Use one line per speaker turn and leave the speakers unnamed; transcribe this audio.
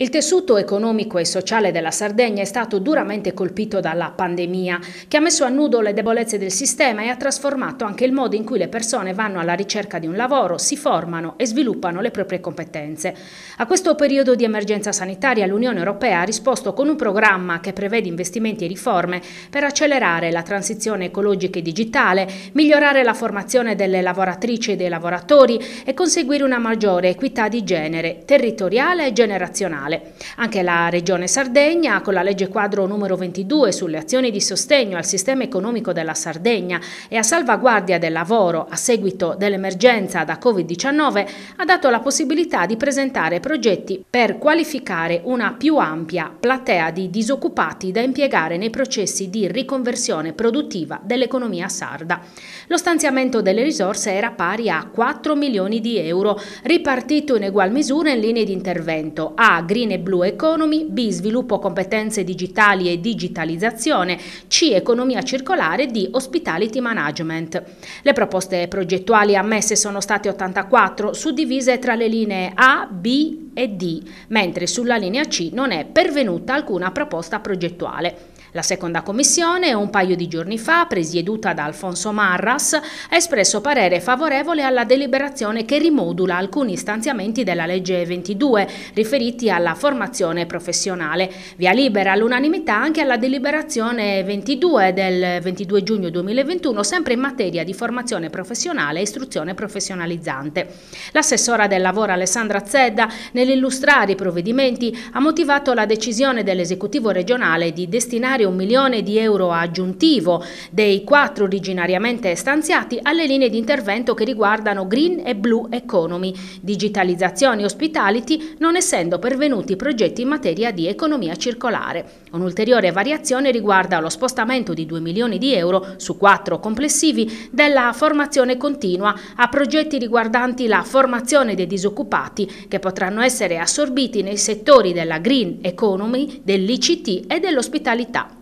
Il tessuto economico e sociale della Sardegna è stato duramente colpito dalla pandemia, che ha messo a nudo le debolezze del sistema e ha trasformato anche il modo in cui le persone vanno alla ricerca di un lavoro, si formano e sviluppano le proprie competenze. A questo periodo di emergenza sanitaria l'Unione Europea ha risposto con un programma che prevede investimenti e riforme per accelerare la transizione ecologica e digitale, migliorare la formazione delle lavoratrici e dei lavoratori e conseguire una maggiore equità di genere, territoriale e generazionale nazionale. Anche la Regione Sardegna, con la legge quadro numero 22 sulle azioni di sostegno al sistema economico della Sardegna e a salvaguardia del lavoro a seguito dell'emergenza da Covid-19, ha dato la possibilità di presentare progetti per qualificare una più ampia platea di disoccupati da impiegare nei processi di riconversione produttiva dell'economia sarda. Lo stanziamento delle risorse era pari a 4 milioni di euro, ripartito in egual misura in linee di intervento a agri Green e Blue Economy, B Sviluppo competenze digitali e digitalizzazione, C Economia circolare, D Hospitality Management. Le proposte progettuali ammesse sono state 84, suddivise tra le linee A, B e D, mentre sulla linea C non è pervenuta alcuna proposta progettuale. La seconda commissione, un paio di giorni fa, presieduta da Alfonso Marras, ha espresso parere favorevole alla deliberazione che rimodula alcuni stanziamenti della legge 22 riferiti alla formazione professionale. Via libera all'unanimità anche alla deliberazione 22 del 22 giugno 2021, sempre in materia di formazione professionale e istruzione professionalizzante. L'assessora del lavoro Alessandra Zedda, nell'illustrare i provvedimenti, ha motivato la decisione dell'esecutivo regionale di destinare destinare un milione di euro aggiuntivo dei quattro originariamente stanziati alle linee di intervento che riguardano Green e Blue Economy, digitalizzazione e hospitality, non essendo pervenuti progetti in materia di economia circolare. Un'ulteriore variazione riguarda lo spostamento di 2 milioni di euro su quattro complessivi della formazione continua a progetti riguardanti la formazione dei disoccupati che potranno essere assorbiti nei settori della green economy, dell'ICT e dell'ospitalità.